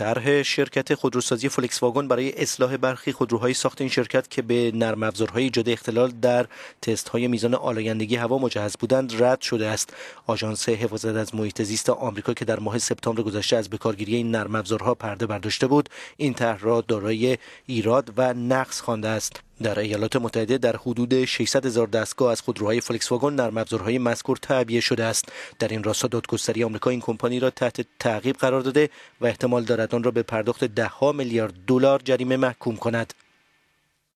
طرح شرکت خودروسازی فولکس واگن برای اصلاح برخی خودروهای ساخت این شرکت که به نرم افزارهای ایجاد اختلال در تست های میزان آلایندگی هوا مجهز بودند رد شده است آژانس حفاظت از محیط زیست آمریکا که در ماه سپتامبر گذشته از بکارگیری این نرم افزارها پرده برداشته بود این طرح را دارای ایراد و نقص خوانده است در ایالات متحده در حدود 600 هزار دستگاه از خودروهای فولکس واگن نرم افزارهای مذکور تعبیه شده است در این راستا دادگستری آمریکا این کمپانی را تحت تعقیب قرار داده و احتمال دارد آن را به پرداخت دهها میلیارد دلار جریمه محکوم کند